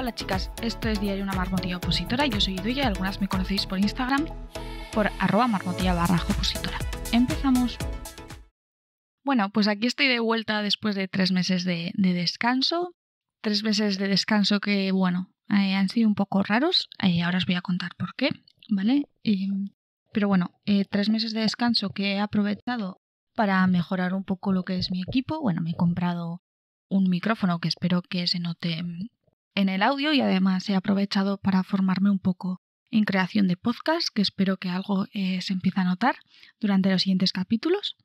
Hola chicas, esto es Diario Una Marmotilla Opositora, yo soy y algunas me conocéis por Instagram, por arroba marmotilla barra opositora. Empezamos. Bueno, pues aquí estoy de vuelta después de tres meses de, descanso. Tres meses de descanso que, bueno, eh, han sido un poco raros. Eh, ahora os voy a contar por qué, ¿vale? Eh, pero bueno, tres meses de descanso que he aprovechado para mejorar un poco lo que es mi equipo. Bueno, me he comprado un micrófono que espero que se note mm, en el audio y además he aprovechado para formarme un poco en creación de podcast, que espero que algo eh, se empiece a notar durante los siguientes capítulos.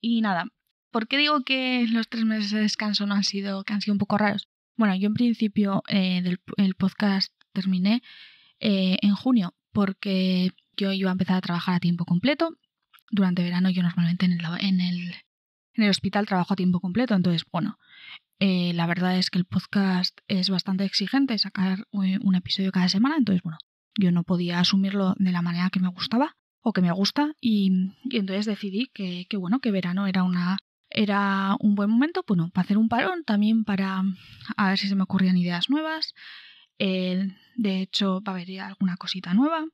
Y nada, ¿por qué digo que los tres meses de descanso no han sido, han sido un poco raros? Bueno, yo en principio eh, del el podcast terminé eh, en junio porque yo iba a empezar a trabajar a tiempo completo. Durante verano yo normalmente en el, en el hospital trabajo a tiempo completo, entonces bueno, eh, la verdad es que el podcast es bastante exigente, sacar eh, un episodio cada semana, entonces, bueno, yo no podía asumirlo de la manera que me gustaba o que me gusta y, entonces decidí que, bueno, que verano era una era un buen momento, bueno, para hacer un parón, también para a ver si se me ocurrían ideas nuevas. Eh, de hecho, va a haber alguna cosita nueva.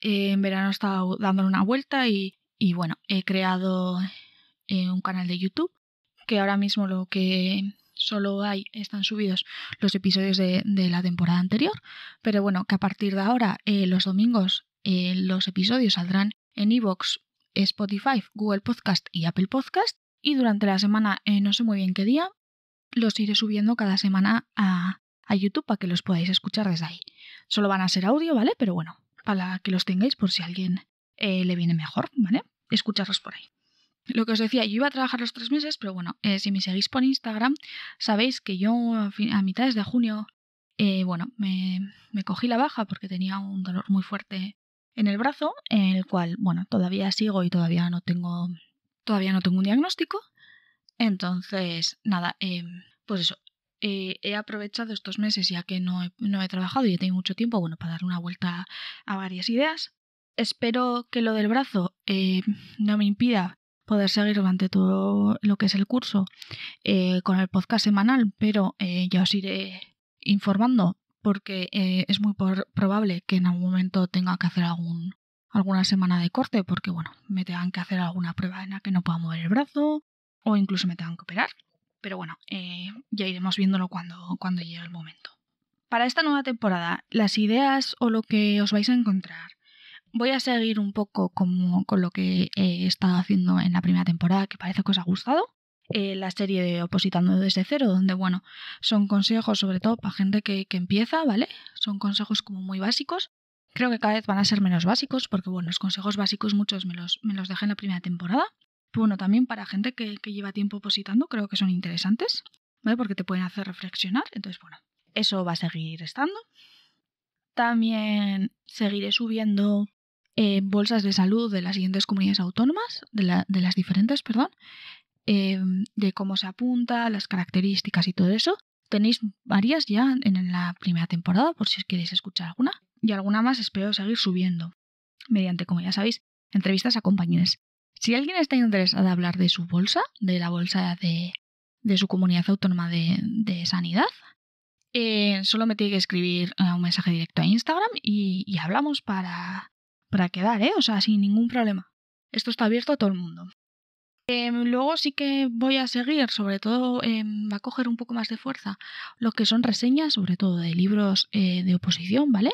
en verano he estado dándole una vuelta y, y bueno, he creado un canal de YouTube que ahora mismo lo que solo hay, están subidos los episodios de, la temporada anterior, pero bueno, que a partir de ahora eh, los domingos eh, los episodios saldrán en Evox, Spotify, Google Podcast y Apple Podcast, y durante la semana, eh, no sé muy bien qué día, los iré subiendo cada semana a, a YouTube para que los podáis escuchar desde ahí. Solo van a ser audio, ¿vale? Pero bueno, para que los tengáis por si a alguien le viene mejor, ¿vale? Escucharos por ahí. Lo que os decía, yo iba a trabajar los tres meses, pero bueno, eh, si me seguís por Instagram, sabéis que yo a, mitades de junio, eh, bueno, me, me, cogí la baja porque tenía un dolor muy fuerte en el brazo, en el cual, bueno, todavía sigo y todavía no tengo, todavía no tengo un diagnóstico. Entonces, nada, eh, pues eso, eh, he aprovechado estos meses ya que no he, trabajado y he tenido mucho tiempo, bueno, para dar una vuelta a varias ideas. Espero que lo del brazo no me impida poder seguir durante todo lo que es el curso eh, con el podcast semanal, pero eh, ya os iré informando porque eh, es muy probable que en algún momento tenga que hacer algún, alguna semana de corte porque, bueno, me tengan que hacer alguna prueba en la que no pueda mover el brazo o incluso me tengan que operar. Pero bueno, ya iremos viéndolo cuando, cuando llegue el momento. Para esta nueva temporada, las ideas o lo que os vais a encontrar voy a seguir un poco como, con lo que he estado haciendo en la primera temporada, que parece que os ha gustado. Eh, la serie de Opositando desde cero, donde, bueno, son consejos sobre todo para gente que, empieza, ¿vale? Son consejos como muy básicos. Creo que cada vez van a ser menos básicos, porque, bueno, los consejos básicos muchos me los, me los dejé en la primera temporada. Pero bueno, también para gente que, que lleva tiempo opositando, creo que son interesantes, ¿vale? Porque te pueden hacer reflexionar. Entonces, bueno, eso va a seguir estando. También seguiré subiendo eh, bolsas de salud de las siguientes comunidades autónomas, de, las diferentes, perdón, eh, de cómo se apunta, las características y todo eso. Tenéis varias ya en la primera temporada, por si os queréis escuchar alguna. Y alguna más espero seguir subiendo, mediante, como ya sabéis, entrevistas a compañeros. Si alguien está interesado en hablar de su bolsa, de la bolsa de, su comunidad autónoma de, sanidad, eh, solo me tiene que escribir un mensaje directo a Instagram y hablamos para, para quedar, ¿eh? O sea, sin ningún problema. Esto está abierto a todo el mundo. Em, luego sí que voy a seguir, sobre todo em, va a coger un poco más de fuerza lo que son reseñas, sobre todo de libros eh, de oposición, ¿vale?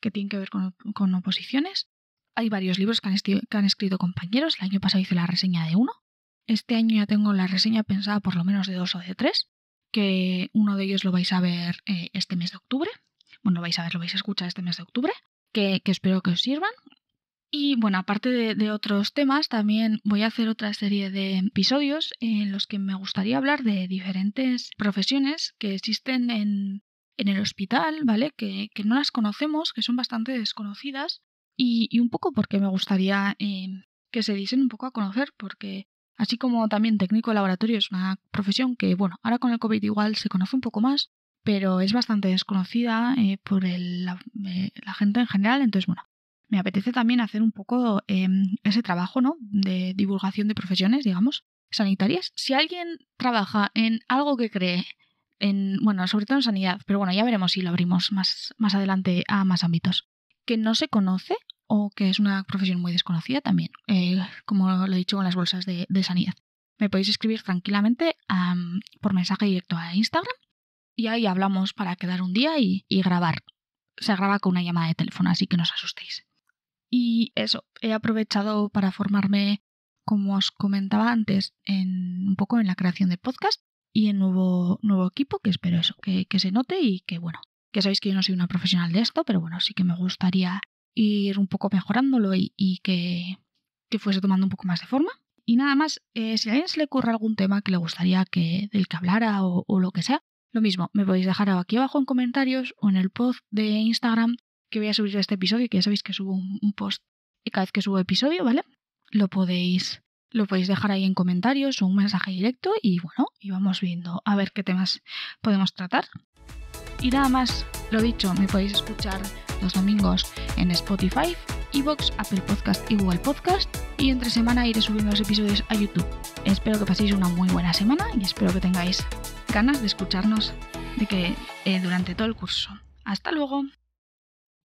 Que tienen que ver con, oposiciones. Hay varios libros que han, escrito compañeros. El año pasado hice la reseña de uno. Este año ya tengo la reseña pensada por lo menos de dos o de tres, que uno de ellos lo vais a ver eh, este mes de octubre. Bueno, lo vais a ver, lo vais a escuchar este mes de octubre, que espero que os sirvan. Y bueno, aparte de, otros temas, también voy a hacer otra serie de episodios en los que me gustaría hablar de diferentes profesiones que existen en, el hospital, ¿vale? Que, que, no las conocemos, que son bastante desconocidas y, un poco porque me gustaría eh, que se diesen un poco a conocer, porque así como también técnico de laboratorio es una profesión que, bueno, ahora con el COVID igual se conoce un poco más, pero es bastante desconocida eh, por eh, la gente en general, entonces bueno me apetece también hacer un poco em, ese trabajo, ¿no? De divulgación de profesiones, digamos, sanitarias. Si alguien trabaja en algo que cree, en, bueno, sobre todo en sanidad, pero bueno, ya veremos si lo abrimos más, más adelante a más ámbitos, que no se conoce o que es una profesión muy desconocida también, eh, como lo he dicho con las bolsas de, sanidad. Me podéis escribir tranquilamente por mensaje directo a Instagram y ahí hablamos para quedar un día y, y grabar. Se graba con una llamada de teléfono, así que no os asustéis. Y eso, he aprovechado para formarme, como os comentaba antes, en, un poco en la creación de podcast y en nuevo, nuevo equipo, que espero eso, que, se note y que bueno, que sabéis que yo no soy una profesional de esto, pero bueno, sí que me gustaría ir un poco mejorándolo y, que, que, fuese tomando un poco más de forma. Y nada más, eh, si a alguien se le ocurre algún tema que le gustaría que, del que hablara o, o lo que sea, lo mismo, me podéis dejar aquí abajo en comentarios o en el post de Instagram que voy a subir este episodio, que ya sabéis que subo un, post y cada vez que subo episodio, ¿vale? Lo podéis, lo podéis dejar ahí en comentarios o un mensaje directo y bueno, y vamos viendo a ver qué temas podemos tratar. Y nada más, lo dicho, me podéis escuchar los domingos en Spotify, Evox, Apple Podcast y Google Podcast. Y entre semana iré subiendo los episodios a YouTube. Espero que paséis una muy buena semana y espero que tengáis ganas de escucharnos de que, eh, durante todo el curso. Hasta luego.